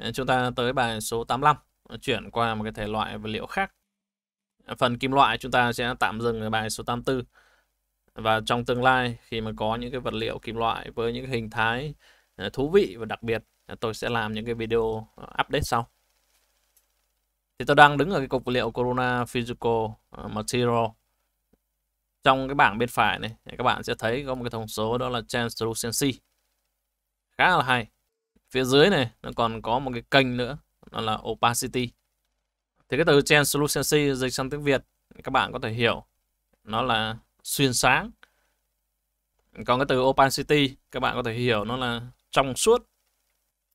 Ờ, chúng ta tới bài số 85, ờ, chuyển qua một cái thể loại vật liệu khác. Phần kim loại chúng ta sẽ tạm dừng ở bài số 84. Và trong tương lai khi mà có những cái vật liệu kim loại với những hình thái ờ, thú vị và đặc biệt, tôi sẽ làm những cái video update sau. Thì tôi đang đứng ở cái cục vật liệu Corona Physical Material. Trong cái bảng bên phải này, các bạn sẽ thấy có một cái thông số đó là Translucency. Khá là hay phía dưới này nó còn có một cái kênh nữa nó là opacity thì cái từ translucency dịch sang tiếng Việt các bạn có thể hiểu nó là xuyên sáng còn cái từ opacity các bạn có thể hiểu nó là trong suốt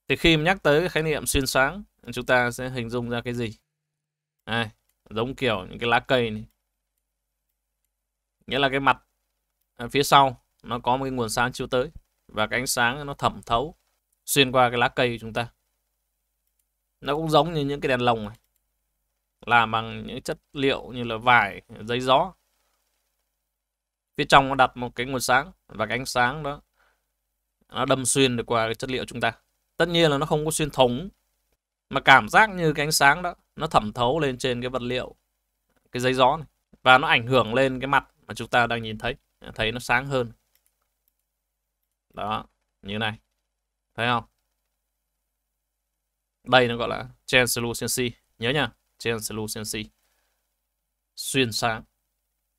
thì khi nhắc tới cái khái niệm xuyên sáng chúng ta sẽ hình dung ra cái gì à, giống kiểu những cái lá cây này nghĩa là cái mặt à, phía sau nó có một cái nguồn sáng chiếu tới và cái ánh sáng nó thẩm thấu xuyên qua cái lá cây của chúng ta nó cũng giống như những cái đèn lồng này làm bằng những chất liệu như là vải giấy gió phía trong nó đặt một cái nguồn sáng và cái ánh sáng đó nó đâm xuyên được qua cái chất liệu chúng ta tất nhiên là nó không có xuyên thủng mà cảm giác như cái ánh sáng đó nó thẩm thấu lên trên cái vật liệu cái giấy gió này và nó ảnh hưởng lên cái mặt mà chúng ta đang nhìn thấy thấy nó sáng hơn đó như này thấy không đây nó gọi là translucency nhớ nha translucency xuyên sáng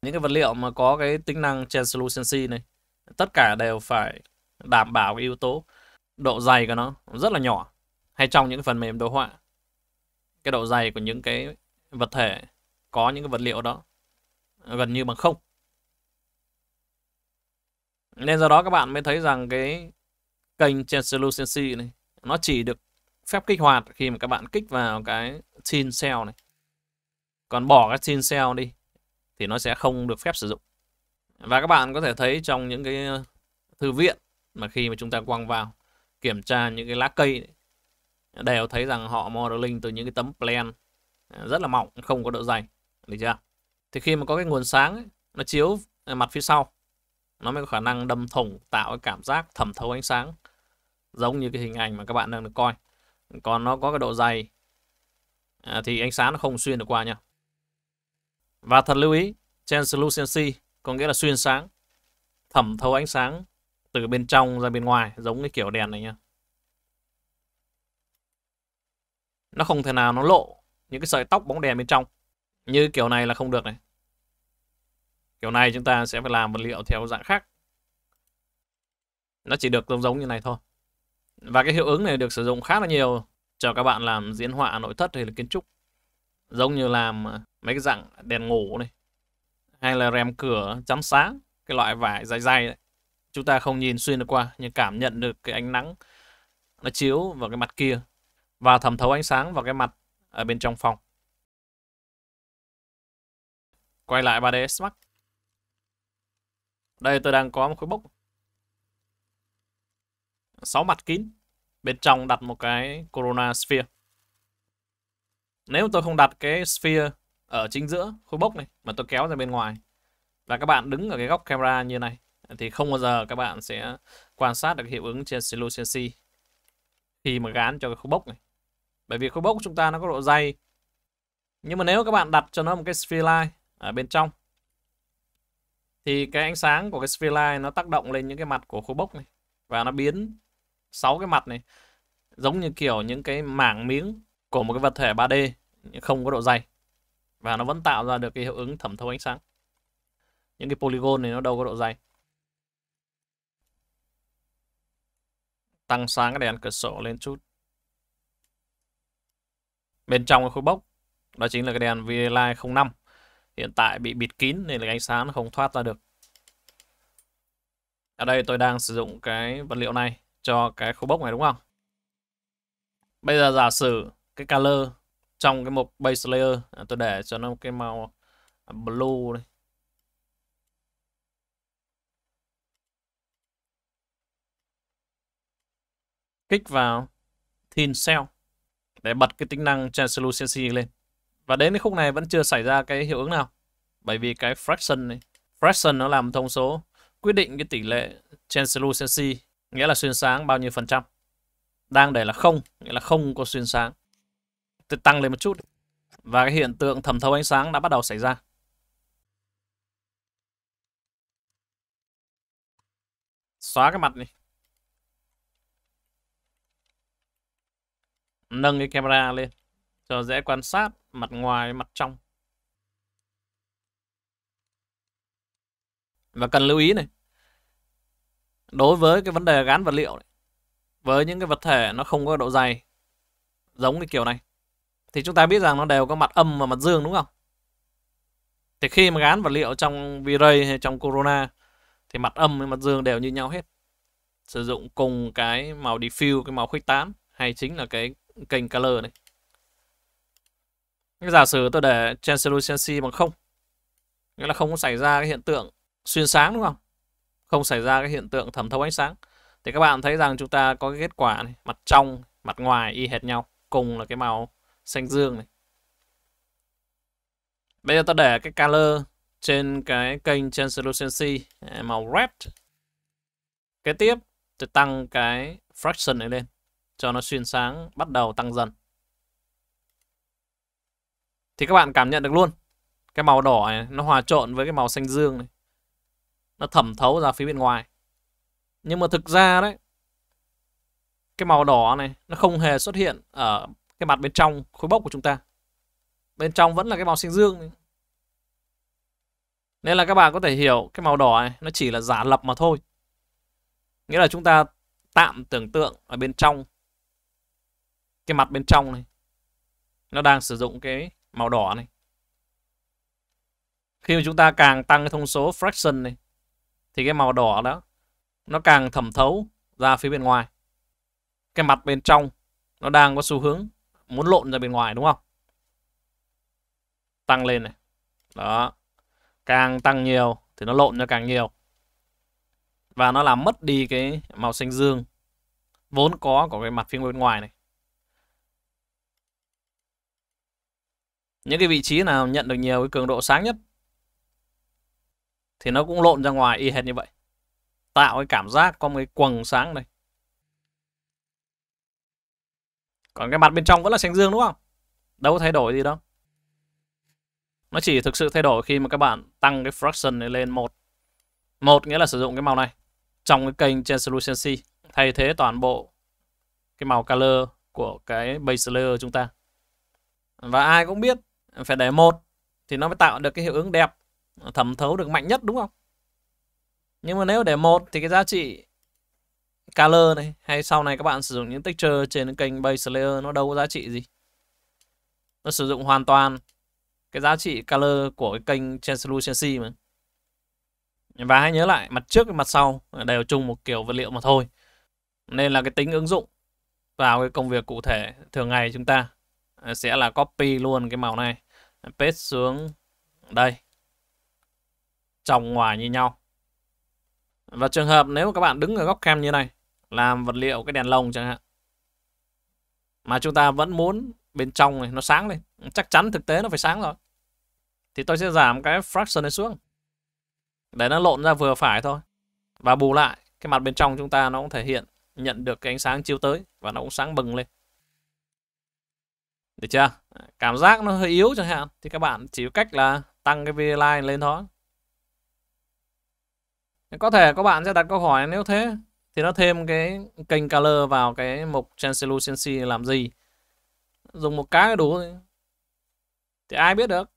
những cái vật liệu mà có cái tính năng translucency này tất cả đều phải đảm bảo cái yếu tố độ dày của nó rất là nhỏ hay trong những cái phần mềm đồ họa cái độ dày của những cái vật thể có những cái vật liệu đó gần như bằng không nên do đó các bạn mới thấy rằng cái kênh Translucency này nó chỉ được phép kích hoạt khi mà các bạn kích vào cái tin cell này còn bỏ cái tin cell đi thì nó sẽ không được phép sử dụng và các bạn có thể thấy trong những cái ờ, thư viện mà khi mà chúng ta quăng vào kiểm tra những cái lá cây này, đều thấy rằng họ modeling từ những cái tấm plan ờ, rất là mỏng không có độ dày được chưa thì khi mà có cái nguồn sáng ấy, nó chiếu ờ, mặt phía sau nó mới có khả năng đâm thủng tạo cái cảm giác thẩm thấu ánh sáng giống như cái hình ảnh mà các bạn đang được coi còn nó có cái độ dày à, thì ánh sáng nó không xuyên được qua nha và thật lưu ý translucency có nghĩa là xuyên sáng thẩm thấu ánh sáng từ bên trong ra bên ngoài giống cái kiểu đèn này nha nó không thể nào nó lộ những cái sợi tóc bóng đèn bên trong như kiểu này là không được này Kiểu này chúng ta sẽ phải làm vật liệu theo dạng khác. Nó chỉ được giống giống như này thôi. Và cái hiệu ứng này được sử dụng khá là nhiều cho các bạn làm diễn họa nội thất hay là kiến trúc. Giống như làm à, mấy cái dạng đèn ngủ này. Hay là rèm cửa chắn sáng. Cái loại vải dày dày đấy. Chúng ta không nhìn xuyên được qua nhưng cảm nhận được cái ánh nắng nó chiếu vào cái mặt kia và thẩm thấu ánh sáng vào cái mặt ở bên trong phòng. Quay lại 3D Max. Đây tôi đang có một khối bốc sáu mặt kín Bên trong đặt một cái Corona Sphere Nếu tôi không đặt cái Sphere ở chính giữa khối bốc này mà tôi kéo ra bên ngoài và các bạn đứng ở cái góc camera như này thì không bao giờ các bạn sẽ quan sát được hiệu ứng trên solucency khi mà gán cho cái khối bốc này. Bởi vì khối bốc chúng ta nó có độ dày. Nhưng mà nếu các bạn đặt cho nó một cái sphere line ở bên trong thì cái ánh sáng của cái sphere line nó tác động lên những cái mặt của khối bốc này và nó biến sáu cái mặt này giống như kiểu những cái mảng miếng của một cái vật thể 3D không có độ dày và nó vẫn tạo ra được cái hiệu ứng thẩm thấu ánh sáng những cái polygon này nó đâu có độ dày tăng sáng cái đèn cửa sổ lên chút bên trong cái khối bốc đó chính là cái đèn VLI 05 hiện tại bị bịt kín nên là ánh sáng nó không thoát ra được ở đây tôi đang sử dụng cái vật liệu này cho cái khu bốc này đúng không bây giờ giả sử cái color trong cái mục base layer à, tôi để cho nó một cái màu blue này, kích vào thin cell để bật cái tính năng translucency lên và đến cái khúc này vẫn chưa xảy ra cái hiệu ứng nào. Bởi vì cái fraction này, fraction nó làm thông số quyết định cái tỷ lệ translucency, nghĩa là xuyên sáng bao nhiêu phần trăm. Đang để là không, nghĩa là không có xuyên sáng. Tôi tăng lên một chút. Và cái hiện tượng thẩm thấu ánh sáng đã bắt đầu xảy ra. Xóa cái mặt này. Nâng cái camera lên cho dễ quan sát mặt ngoài mặt trong và cần lưu ý này đối với cái vấn đề gán vật liệu này, với những cái vật thể nó không có độ dày giống cái kiểu này thì chúng ta biết rằng nó đều có mặt âm và mặt dương đúng không thì khi mà gán vật liệu trong V-Ray hay trong Corona thì mặt âm với mặt dương đều như nhau hết sử dụng cùng cái màu diffuse cái màu khuếch tán hay chính là cái kênh color này giả sử tôi để translucency bằng không nghĩa là không có xảy ra cái hiện tượng xuyên sáng đúng không? Không xảy ra cái hiện tượng thẩm thấu ánh sáng. Thì các bạn thấy rằng chúng ta có cái kết quả này, mặt trong, mặt ngoài y hệt nhau, cùng là cái màu xanh dương này. Bây giờ tôi để cái color trên cái kênh translucency à, màu red. Kế tiếp tôi tăng cái fraction này lên cho nó xuyên sáng bắt đầu tăng dần thì các bạn cảm nhận được luôn cái màu đỏ này nó hòa trộn với cái màu xanh dương này nó thẩm thấu ra phía bên ngoài nhưng mà thực ra đấy cái màu đỏ này nó không hề xuất hiện ở cái mặt bên trong khối bốc của chúng ta bên trong vẫn là cái màu xanh dương này. nên là các bạn có thể hiểu cái màu đỏ này nó chỉ là giả lập mà thôi nghĩa là chúng ta tạm tưởng tượng ở bên trong cái mặt bên trong này nó đang sử dụng cái màu đỏ này khi mà chúng ta càng tăng cái thông số fraction này thì cái màu đỏ đó nó càng thẩm thấu ra phía bên ngoài cái mặt bên trong nó đang có xu hướng muốn lộn ra bên ngoài đúng không tăng lên này đó càng tăng nhiều thì nó lộn ra càng nhiều và nó làm mất đi cái màu xanh dương vốn có của cái mặt phía bên ngoài này những cái vị trí nào nhận được nhiều cái cường độ sáng nhất thì nó cũng lộn ra ngoài y hệt như vậy tạo cái cảm giác có một cái quầng sáng này còn cái mặt bên trong vẫn là xanh dương đúng không đâu có thay đổi gì đâu nó chỉ thực sự thay đổi khi mà các bạn tăng cái fraction này lên một một nghĩa là sử dụng cái màu này trong cái kênh translucency thay thế toàn bộ cái màu color của cái base layer chúng ta và ai cũng biết phải để một thì nó mới tạo được cái hiệu ứng đẹp thẩm thấu được mạnh nhất đúng không nhưng mà nếu để một thì cái giá trị color này hay sau này các bạn sử dụng những texture trên kênh base layer nó đâu có giá trị gì nó sử dụng hoàn toàn cái giá trị color của cái kênh translucency mà và hãy nhớ lại mặt trước và mặt sau đều chung một kiểu vật liệu mà thôi nên là cái tính ứng dụng vào cái công việc cụ thể thường ngày chúng ta à, sẽ là copy luôn cái màu này paste xuống đây trong ngoài như nhau và trường hợp nếu các bạn đứng ở góc cam như này làm vật liệu cái đèn lồng chẳng hạn mà chúng ta vẫn muốn bên trong này nó sáng lên chắc chắn thực tế nó phải sáng rồi thì tôi sẽ giảm cái fraction này xuống để nó lộn ra vừa phải thôi và bù lại cái mặt bên trong chúng ta nó cũng thể hiện nhận được cái ánh sáng chiếu tới và nó cũng sáng bừng lên được chưa cảm giác nó hơi yếu chẳng hạn thì các bạn chỉ có cách là tăng cái v-line lên thôi có thể các bạn sẽ đặt câu hỏi nếu thế thì nó thêm cái kênh color vào cái mục translucency làm gì dùng một cái đủ thì ai biết được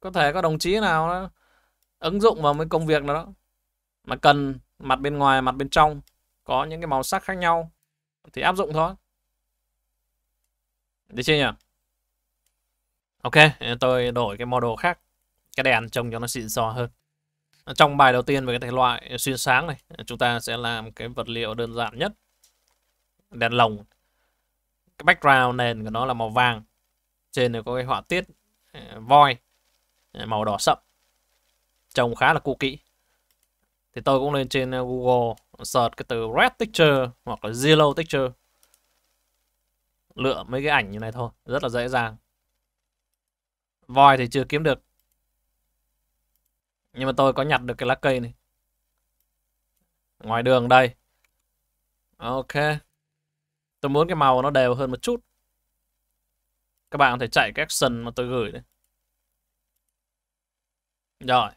có thể có đồng chí nào đó ứng dụng vào mấy công việc nào đó mà cần mặt bên ngoài mặt bên trong có những cái màu sắc khác nhau thì áp dụng thôi được chưa nhỉ Ok, tôi đổi cái model khác, cái đèn trông cho nó xịn sò hơn. Trong bài đầu tiên về cái thể loại xuyên sáng này, chúng ta sẽ làm cái vật liệu đơn giản nhất. Đèn lồng. Cái background nền của nó là màu vàng. Trên này có cái họa tiết ờ, voi ờ, màu đỏ sậm. Trông khá là cũ kỹ. Thì tôi cũng lên trên ờ, Google search cái từ red texture hoặc là yellow texture. Lựa mấy cái ảnh như này thôi, rất là dễ dàng voi thì chưa kiếm được nhưng mà tôi có nhặt được cái lá cây này ngoài đường đây ok tôi muốn cái màu nó đều hơn một chút các bạn có thể chạy cái action mà tôi gửi đấy. rồi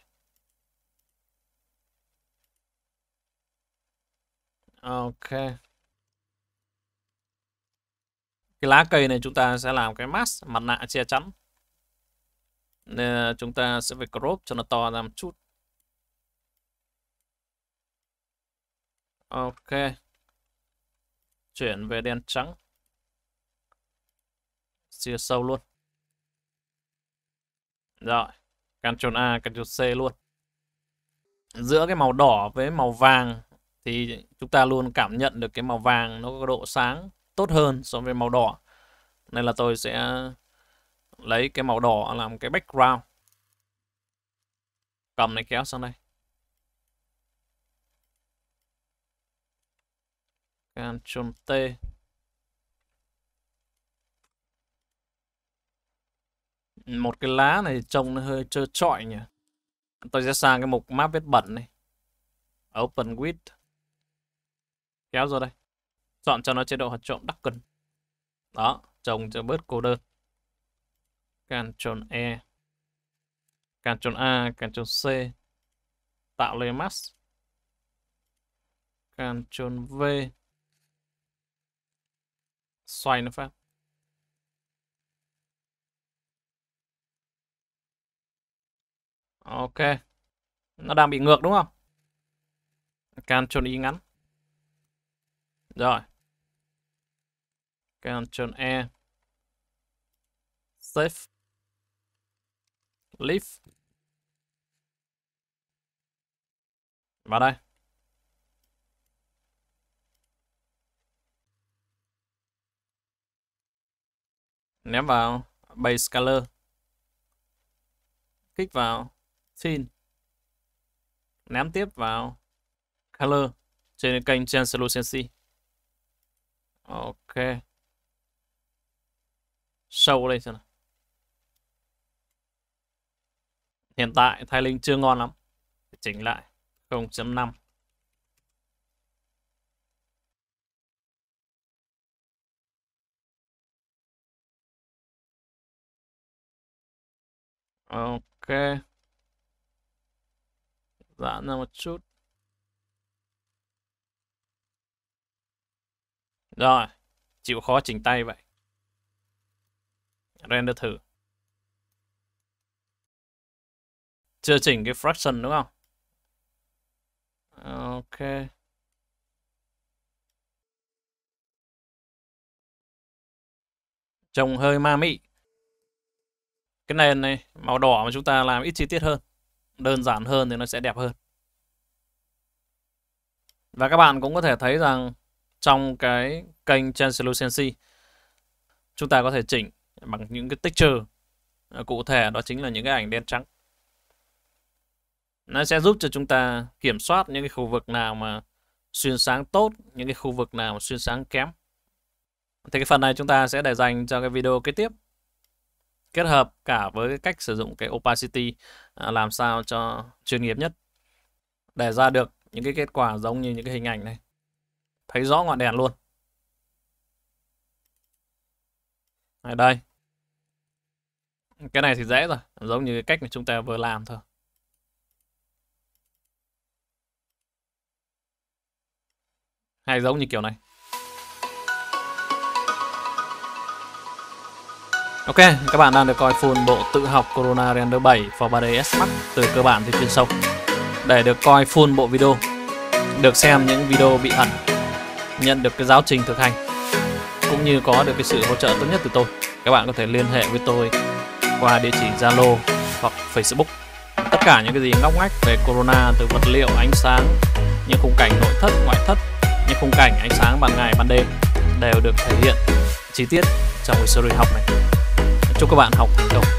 ok cái lá cây này chúng ta sẽ làm cái mask mặt nạ che chắn nên ờ, chúng ta sẽ phải crop cho nó to ra một chút ok chuyển về đen trắng chia sâu luôn rồi Ctrl A Ctrl C luôn giữa cái màu đỏ với màu vàng thì chúng ta luôn cảm nhận được cái màu vàng nó có độ sáng tốt hơn so với màu đỏ nên là tôi sẽ lấy cái màu đỏ làm cái background cầm này kéo sang đây Ctrl T một cái lá này trông nó hơi trơ trọi nhỉ tôi sẽ sang cái mục map vết bẩn này open with kéo rồi đây chọn cho nó chế độ hoạt trộm đắc cần đó trông cho bớt cô đơn Ctrl E Ctrl A Ctrl C tạo layer mask Ctrl V xoay nó phát Ok nó đang bị ngược đúng không Ctrl Y ngắn rồi Ctrl E Save Leaf. Vào đây. Ném vào base color. Kích vào tin. Ném tiếp vào color trên kênh translucency. Ok. Sâu lên xem nào. hiện tại thay Linh chưa ngon lắm chỉnh lại 0.5 Ok Giãn ra một chút Rồi Chịu khó chỉnh tay vậy Render thử chưa chỉnh cái fraction đúng không ok trông hơi ma mị cái nền này màu đỏ mà chúng ta làm ít chi tiết hơn đơn giản hơn thì nó sẽ đẹp hơn và các bạn cũng có thể thấy rằng trong cái kênh translucency chúng ta có thể chỉnh bằng những cái texture cụ thể đó chính là những cái ảnh đen trắng nó sẽ giúp cho chúng ta kiểm soát những cái khu vực nào mà xuyên sáng tốt những cái khu vực nào mà xuyên sáng kém thì cái phần này chúng ta sẽ để dành cho cái video kế tiếp kết hợp cả với cách sử dụng cái opacity à, làm sao cho chuyên nghiệp nhất để ra được những cái kết quả giống như những cái hình ảnh này thấy rõ ngọn đèn luôn đây cái này thì dễ rồi giống như cái cách mà chúng ta vừa làm thôi hay giống như kiểu này Ok, các bạn đang được coi full bộ tự học Corona Render 7 for 3D S Max từ cơ bản tới chuyên sâu. Để được coi full bộ video, được xem những video bị ẩn, nhận được cái giáo trình thực hành, cũng như có được cái sự hỗ trợ tốt nhất từ tôi. Các bạn có thể liên hệ với tôi qua địa chỉ Zalo hoặc Facebook. Tất cả những cái gì ngóc ngách về Corona từ vật liệu, ánh sáng, những khung cảnh nội thất, ngoại thất, những khung cảnh ánh sáng ban ngày ban đêm đều được thể hiện chi tiết trong cái series học này chúc các bạn học thành công